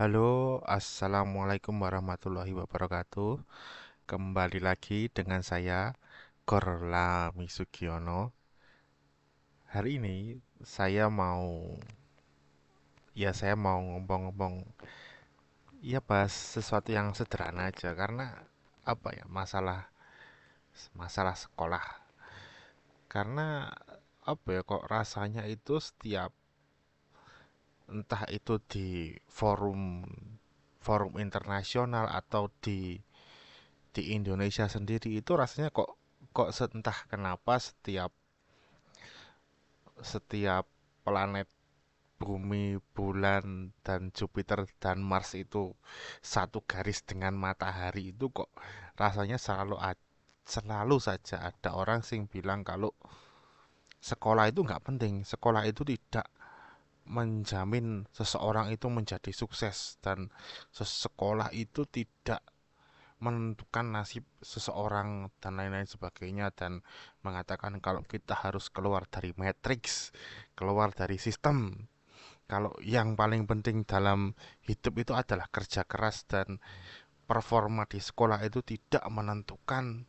Halo, assalamualaikum warahmatullahi wabarakatuh. Kembali lagi dengan saya, Korla Misugiono. Hari ini saya mau, ya saya mau ngomong-ngomong, ya bahas sesuatu yang sederhana aja karena apa ya masalah masalah sekolah. Karena apa ya kok rasanya itu setiap entah itu di forum forum internasional atau di di Indonesia sendiri itu rasanya kok kok entah kenapa setiap setiap planet bumi, bulan dan Jupiter dan Mars itu satu garis dengan matahari itu kok rasanya selalu selalu saja ada orang sing bilang kalau sekolah itu nggak penting, sekolah itu tidak menjamin seseorang itu menjadi sukses dan sekolah itu tidak menentukan nasib seseorang dan lain-lain sebagainya dan mengatakan kalau kita harus keluar dari matrix, keluar dari sistem. Kalau yang paling penting dalam hidup itu adalah kerja keras dan performa di sekolah itu tidak menentukan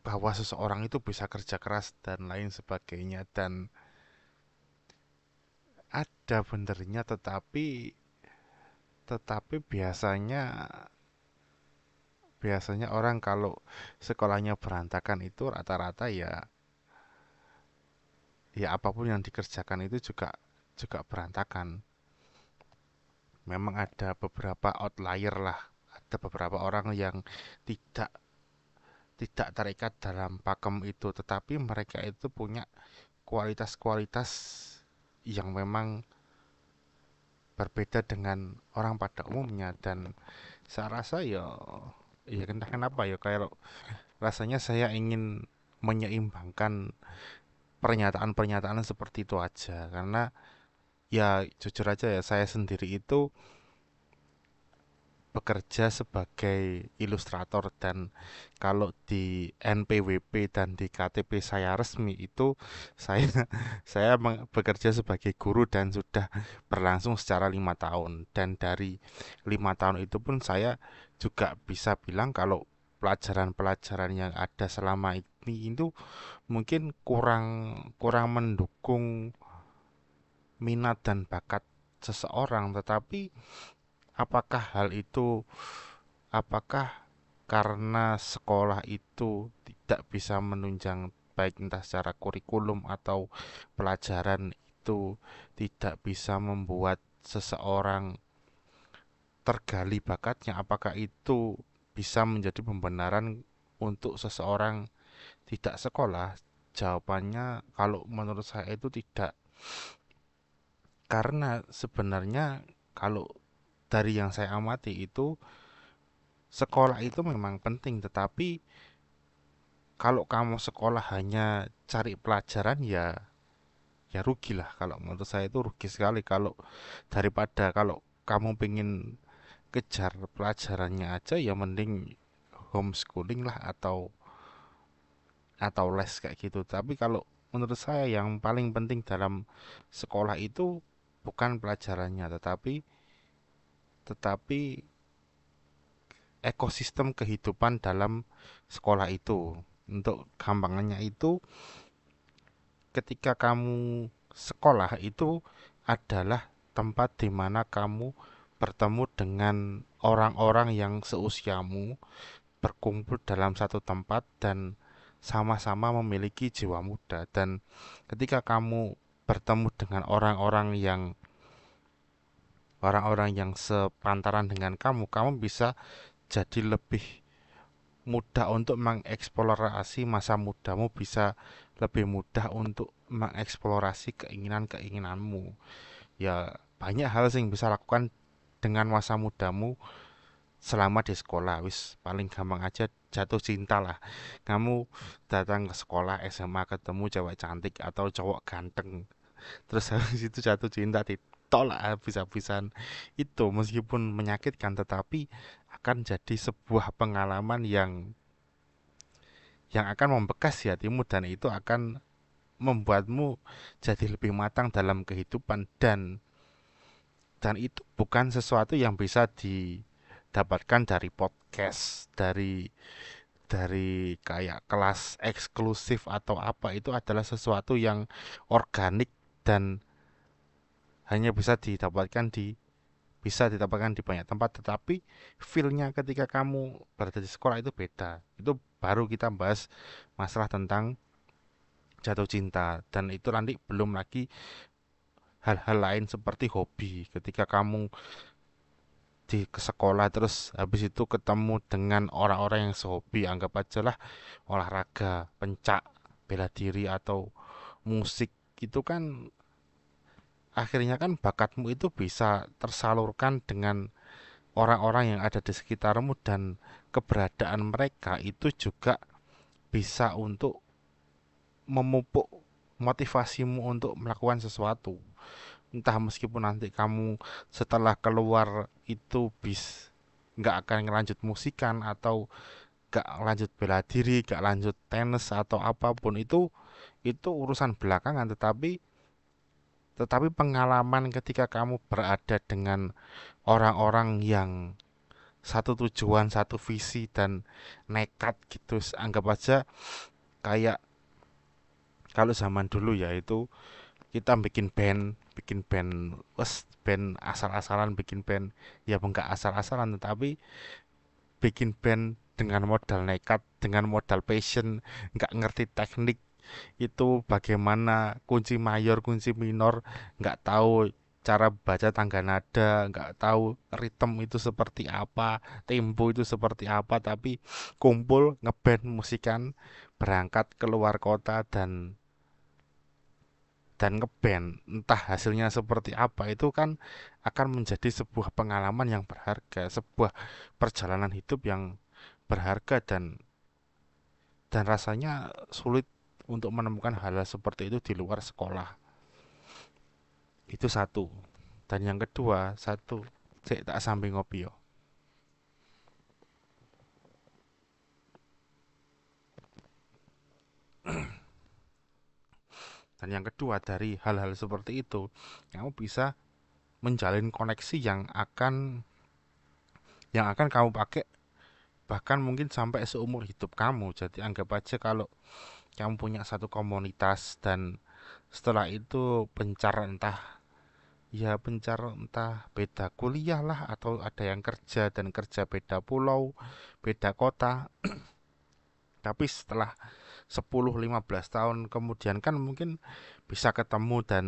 bahwa seseorang itu bisa kerja keras dan lain sebagainya dan ada benernya tetapi tetapi biasanya biasanya orang kalau sekolahnya berantakan itu rata-rata ya ya apapun yang dikerjakan itu juga juga berantakan. Memang ada beberapa outlier lah, ada beberapa orang yang tidak tidak terikat dalam pakem itu, tetapi mereka itu punya kualitas-kualitas yang memang berbeda dengan orang pada umumnya dan saya rasa ya ya iya. entah kenapa ya kalau rasanya saya ingin menyeimbangkan pernyataan-pernyataan seperti itu aja karena ya jujur aja ya saya sendiri itu bekerja sebagai ilustrator dan kalau di NPWP dan di KTP saya resmi itu saya saya bekerja sebagai guru dan sudah berlangsung secara lima tahun dan dari lima tahun itu pun saya juga bisa bilang kalau pelajaran-pelajaran yang ada selama ini itu mungkin kurang kurang mendukung minat dan bakat seseorang tetapi apakah hal itu apakah karena sekolah itu tidak bisa menunjang baik entah secara kurikulum atau pelajaran itu tidak bisa membuat seseorang tergali bakatnya apakah itu bisa menjadi pembenaran untuk seseorang tidak sekolah jawabannya kalau menurut saya itu tidak karena sebenarnya kalau dari yang saya amati itu sekolah itu memang penting tetapi kalau kamu sekolah hanya cari pelajaran ya ya rugi lah kalau menurut saya itu rugi sekali kalau daripada kalau kamu pengen kejar pelajarannya aja ya mending homeschooling lah atau atau les kayak gitu tapi kalau menurut saya yang paling penting dalam sekolah itu bukan pelajarannya tetapi tetapi ekosistem kehidupan dalam sekolah itu. Untuk gampangannya itu ketika kamu sekolah itu adalah tempat di mana kamu bertemu dengan orang-orang yang seusiamu, berkumpul dalam satu tempat dan sama-sama memiliki jiwa muda dan ketika kamu bertemu dengan orang-orang yang orang-orang yang sepantaran dengan kamu, kamu bisa jadi lebih mudah untuk mengeksplorasi masa mudamu bisa lebih mudah untuk mengeksplorasi keinginan-keinginanmu. Ya banyak hal yang bisa lakukan dengan masa mudamu selama di sekolah wis paling gampang aja jatuh cinta lah kamu datang ke sekolah SMA ketemu cewek cantik atau cowok ganteng terus habis itu jatuh cinta di ditolak habis-habisan itu meskipun menyakitkan tetapi akan jadi sebuah pengalaman yang yang akan membekas di hatimu dan itu akan membuatmu jadi lebih matang dalam kehidupan dan dan itu bukan sesuatu yang bisa didapatkan dari podcast dari dari kayak kelas eksklusif atau apa itu adalah sesuatu yang organik dan hanya bisa didapatkan di bisa didapatkan di banyak tempat tetapi feelnya ketika kamu berada di sekolah itu beda itu baru kita bahas masalah tentang jatuh cinta dan itu nanti belum lagi hal-hal lain seperti hobi ketika kamu di ke sekolah terus habis itu ketemu dengan orang-orang yang sehobi anggap aja lah olahraga pencak bela diri atau musik itu kan akhirnya kan bakatmu itu bisa tersalurkan dengan orang-orang yang ada di sekitarmu dan keberadaan mereka itu juga bisa untuk memupuk motivasimu untuk melakukan sesuatu entah meskipun nanti kamu setelah keluar itu bis nggak akan ngelanjut musikan atau gak lanjut bela diri gak lanjut tenis atau apapun itu itu urusan belakangan tetapi tetapi pengalaman ketika kamu berada dengan orang-orang yang satu tujuan, satu visi dan nekat gitu, anggap aja kayak kalau zaman dulu ya itu kita bikin band, bikin band, wes band asal-asalan bikin band, ya enggak asal-asalan tetapi bikin band dengan modal nekat, dengan modal passion, nggak ngerti teknik, itu bagaimana kunci mayor, kunci minor, nggak tahu cara baca tangga nada, nggak tahu ritme itu seperti apa, tempo itu seperti apa, tapi kumpul ngeband musikan, berangkat keluar kota dan dan ngeband, entah hasilnya seperti apa itu kan akan menjadi sebuah pengalaman yang berharga, sebuah perjalanan hidup yang berharga dan dan rasanya sulit untuk menemukan hal-hal seperti itu di luar sekolah. Itu satu. Dan yang kedua, satu, saya tak samping ngopi yo. Dan yang kedua dari hal-hal seperti itu, kamu bisa menjalin koneksi yang akan yang akan kamu pakai bahkan mungkin sampai seumur hidup kamu. Jadi anggap aja kalau yang punya satu komunitas dan setelah itu pencar entah ya pencar entah beda kuliah lah atau ada yang kerja dan kerja beda pulau, beda kota. Tapi setelah 10-15 tahun kemudian kan mungkin bisa ketemu dan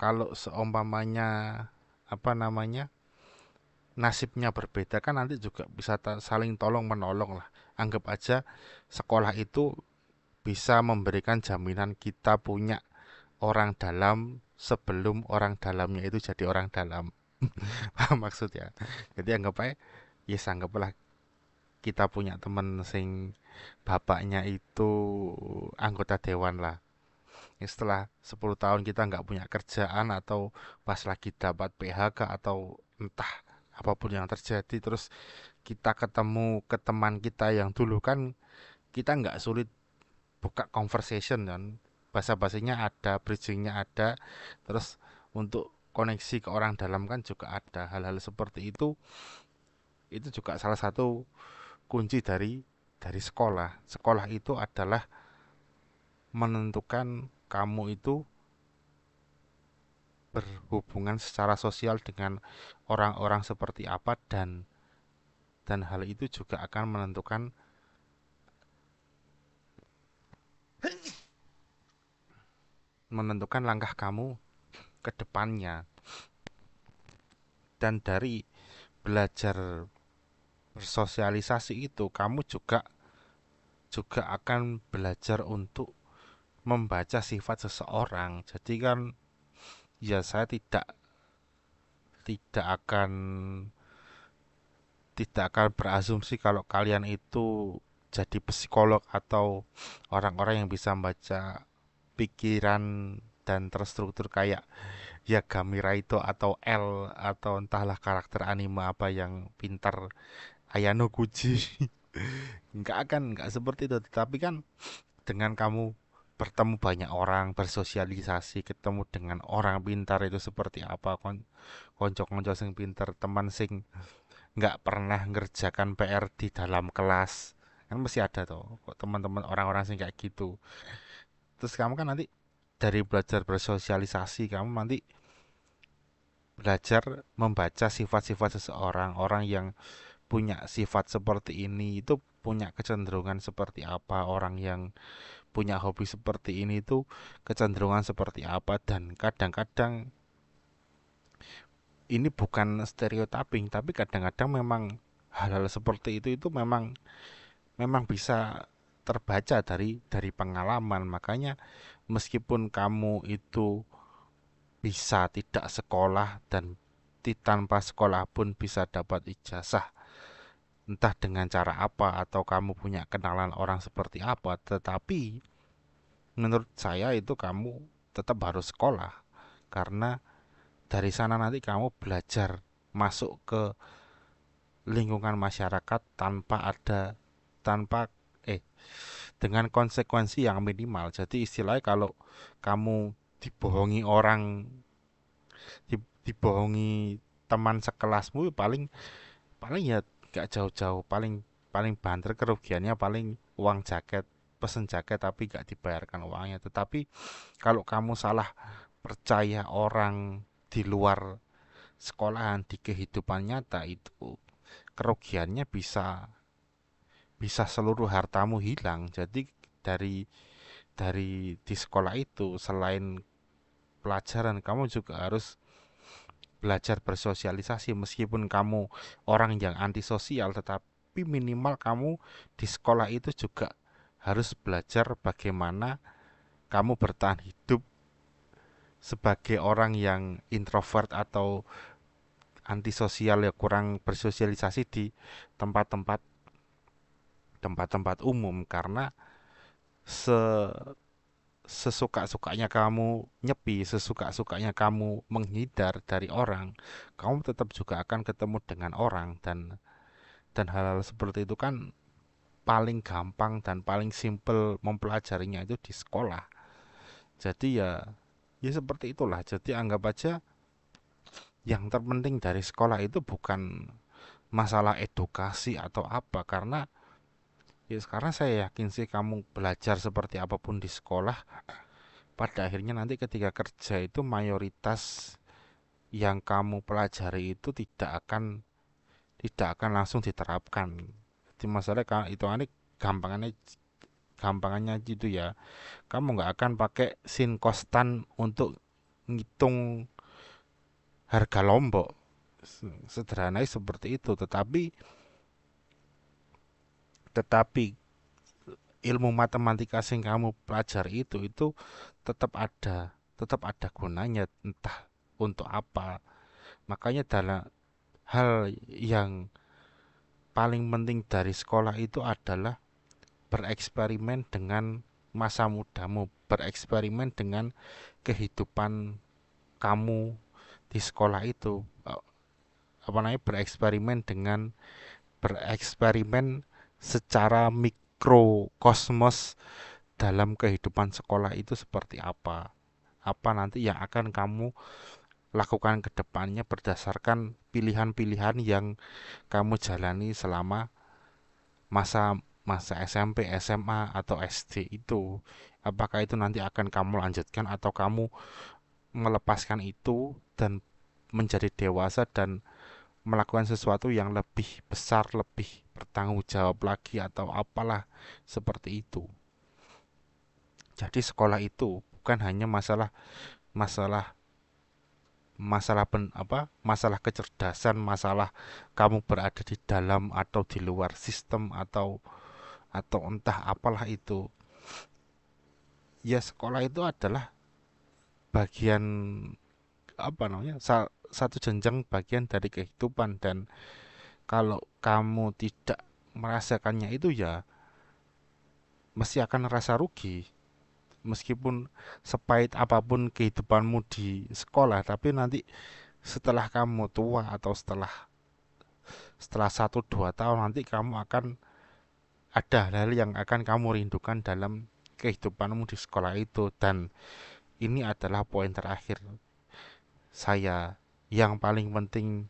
kalau seumpamanya apa namanya nasibnya berbeda kan nanti juga bisa saling tolong menolong lah anggap aja sekolah itu bisa memberikan jaminan kita punya orang dalam sebelum orang dalamnya itu jadi orang dalam. maksud maksudnya? Jadi anggap aja, ya yes, anggaplah kita punya temen sing bapaknya itu anggota dewan lah. Ya, setelah 10 tahun kita nggak punya kerjaan atau pas lagi dapat PHK atau entah apapun yang terjadi terus kita ketemu ke teman kita yang dulu kan kita nggak sulit buka conversation dan bahasa bahasanya ada bridgingnya ada terus untuk koneksi ke orang dalam kan juga ada hal-hal seperti itu itu juga salah satu kunci dari dari sekolah sekolah itu adalah menentukan kamu itu berhubungan secara sosial dengan orang-orang seperti apa dan dan hal itu juga akan menentukan menentukan langkah kamu ke depannya. Dan dari belajar bersosialisasi itu, kamu juga juga akan belajar untuk membaca sifat seseorang. Jadi kan ya saya tidak tidak akan tidak akan berasumsi kalau kalian itu jadi psikolog atau orang-orang yang bisa membaca pikiran dan terstruktur kayak ya itu atau L atau entahlah karakter anime apa yang pintar Ayano Kuji nggak akan nggak seperti itu tapi kan dengan kamu bertemu banyak orang bersosialisasi ketemu dengan orang pintar itu seperti apa kon konco-konco sing pintar teman sing nggak pernah ngerjakan PR di dalam kelas kan mesti ada tuh kok teman-teman orang-orang sih kayak gitu terus kamu kan nanti dari belajar bersosialisasi kamu nanti belajar membaca sifat-sifat seseorang orang yang punya sifat seperti ini itu punya kecenderungan seperti apa orang yang punya hobi seperti ini itu kecenderungan seperti apa dan kadang-kadang ini bukan stereotyping tapi kadang-kadang memang hal-hal seperti itu itu memang memang bisa terbaca dari dari pengalaman makanya meskipun kamu itu bisa tidak sekolah dan tanpa sekolah pun bisa dapat ijazah entah dengan cara apa atau kamu punya kenalan orang seperti apa tetapi menurut saya itu kamu tetap harus sekolah karena dari sana nanti kamu belajar masuk ke lingkungan masyarakat tanpa ada tanpa eh dengan konsekuensi yang minimal. Jadi istilahnya kalau kamu dibohongi orang dibohongi teman sekelasmu ya paling paling ya gak jauh-jauh paling paling banter kerugiannya paling uang jaket pesen jaket tapi gak dibayarkan uangnya tetapi kalau kamu salah percaya orang di luar sekolahan di kehidupan nyata itu kerugiannya bisa bisa seluruh hartamu hilang. Jadi dari dari di sekolah itu selain pelajaran kamu juga harus belajar bersosialisasi meskipun kamu orang yang antisosial tetapi minimal kamu di sekolah itu juga harus belajar bagaimana kamu bertahan hidup sebagai orang yang introvert atau antisosial ya kurang bersosialisasi di tempat-tempat tempat-tempat umum karena se sesuka-sukanya kamu nyepi, sesuka-sukanya kamu menghindar dari orang, kamu tetap juga akan ketemu dengan orang dan dan hal-hal seperti itu kan paling gampang dan paling simpel mempelajarinya itu di sekolah. Jadi ya ya seperti itulah. Jadi anggap aja yang terpenting dari sekolah itu bukan masalah edukasi atau apa karena Ya sekarang saya yakin sih kamu belajar seperti apapun di sekolah, pada akhirnya nanti ketika kerja itu mayoritas yang kamu pelajari itu tidak akan tidak akan langsung diterapkan. Di masalah itu aneh gampangannya gampangannya gitu ya. Kamu nggak akan pakai sin kostan untuk ngitung harga lombok sederhana seperti itu tetapi tetapi ilmu matematika sing kamu pelajari itu itu tetap ada tetap ada gunanya entah untuk apa makanya dalam hal yang paling penting dari sekolah itu adalah bereksperimen dengan masa mudamu bereksperimen dengan kehidupan kamu di sekolah itu eh, apa namanya bereksperimen dengan bereksperimen secara mikrokosmos dalam kehidupan sekolah itu seperti apa apa nanti yang akan kamu lakukan ke depannya berdasarkan pilihan-pilihan yang kamu jalani selama masa masa SMP, SMA atau SD itu. Apakah itu nanti akan kamu lanjutkan atau kamu melepaskan itu dan menjadi dewasa dan melakukan sesuatu yang lebih besar, lebih bertanggung jawab lagi atau apalah seperti itu. Jadi sekolah itu bukan hanya masalah masalah masalah pen, apa masalah kecerdasan masalah kamu berada di dalam atau di luar sistem atau atau entah apalah itu ya sekolah itu adalah bagian apa namanya satu jenjang bagian dari kehidupan dan kalau kamu tidak merasakannya itu ya mesti akan rasa rugi meskipun sepahit apapun kehidupanmu di sekolah tapi nanti setelah kamu tua atau setelah setelah satu dua tahun nanti kamu akan ada hal-hal yang akan kamu rindukan dalam kehidupanmu di sekolah itu dan ini adalah poin terakhir saya yang paling penting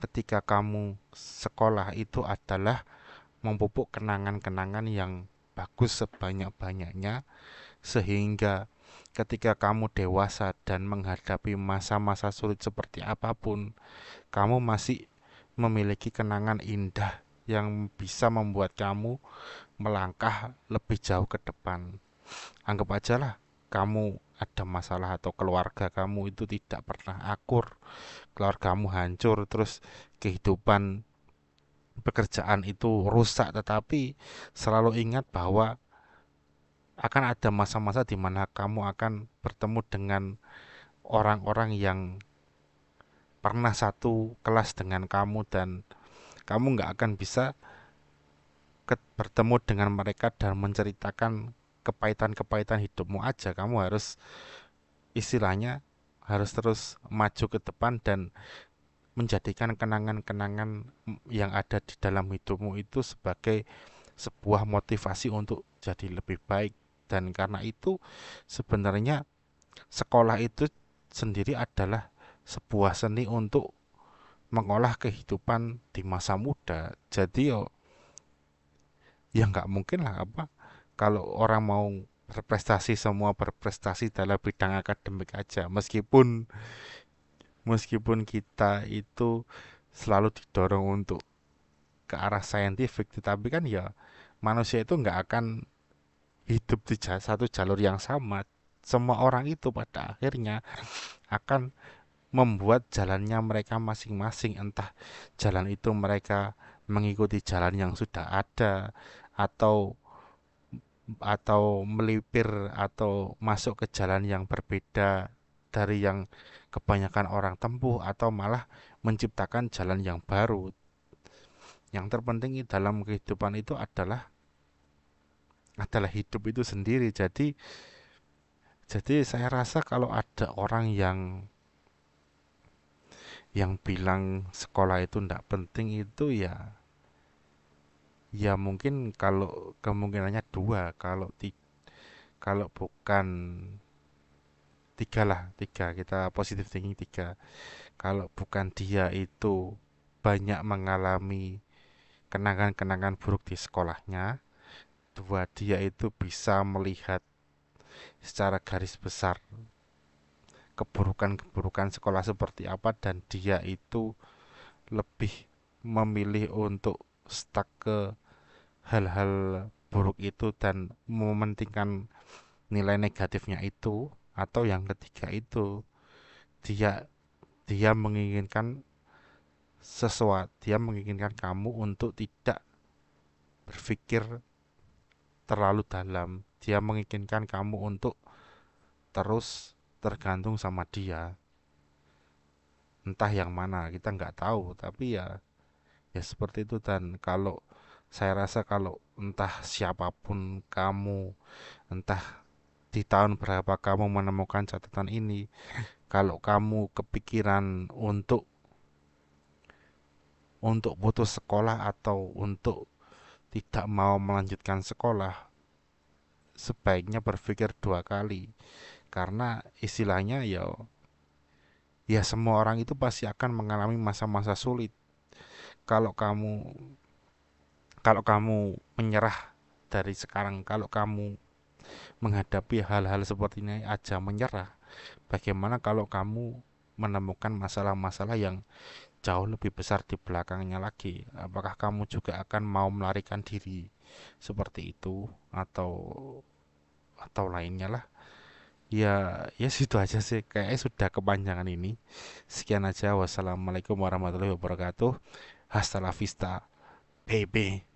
ketika kamu sekolah itu adalah memupuk kenangan-kenangan yang bagus sebanyak-banyaknya sehingga ketika kamu dewasa dan menghadapi masa-masa sulit seperti apapun kamu masih memiliki kenangan indah yang bisa membuat kamu melangkah lebih jauh ke depan anggap aja lah kamu ada masalah atau keluarga kamu itu tidak pernah akur keluargamu hancur terus kehidupan pekerjaan itu rusak tetapi selalu ingat bahwa akan ada masa-masa di mana kamu akan bertemu dengan orang-orang yang pernah satu kelas dengan kamu dan kamu nggak akan bisa bertemu dengan mereka dan menceritakan kepahitan-kepahitan hidupmu aja kamu harus istilahnya harus terus maju ke depan dan menjadikan kenangan-kenangan yang ada di dalam hidupmu itu sebagai sebuah motivasi untuk jadi lebih baik dan karena itu sebenarnya sekolah itu sendiri adalah sebuah seni untuk mengolah kehidupan di masa muda jadi oh ya nggak mungkin lah apa kalau orang mau berprestasi semua berprestasi dalam bidang akademik aja meskipun meskipun kita itu selalu didorong untuk ke arah saintifik tetapi kan ya manusia itu nggak akan hidup di satu jalur yang sama semua orang itu pada akhirnya akan membuat jalannya mereka masing-masing entah jalan itu mereka mengikuti jalan yang sudah ada atau atau melipir atau masuk ke jalan yang berbeda dari yang kebanyakan orang tempuh atau malah menciptakan jalan yang baru. Yang terpenting dalam kehidupan itu adalah adalah hidup itu sendiri. Jadi jadi saya rasa kalau ada orang yang yang bilang sekolah itu tidak penting itu ya ya mungkin kalau kemungkinannya dua kalau ti kalau bukan tiga lah tiga kita positif tinggi tiga kalau bukan dia itu banyak mengalami kenangan-kenangan buruk di sekolahnya dua dia itu bisa melihat secara garis besar keburukan-keburukan sekolah seperti apa dan dia itu lebih memilih untuk stuck ke hal-hal buruk itu dan mementingkan nilai negatifnya itu atau yang ketiga itu dia dia menginginkan sesuatu dia menginginkan kamu untuk tidak berpikir terlalu dalam dia menginginkan kamu untuk terus tergantung sama dia entah yang mana kita nggak tahu tapi ya ya seperti itu dan kalau saya rasa kalau entah siapapun kamu entah di tahun berapa kamu menemukan catatan ini kalau kamu kepikiran untuk untuk putus sekolah atau untuk tidak mau melanjutkan sekolah sebaiknya berpikir dua kali karena istilahnya ya ya semua orang itu pasti akan mengalami masa-masa sulit kalau kamu kalau kamu menyerah dari sekarang kalau kamu menghadapi hal-hal seperti ini aja menyerah bagaimana kalau kamu menemukan masalah-masalah yang jauh lebih besar di belakangnya lagi apakah kamu juga akan mau melarikan diri seperti itu atau atau lainnya lah ya ya situ aja sih kayaknya sudah kepanjangan ini sekian aja wassalamualaikum warahmatullahi wabarakatuh Hasta la vista, baby.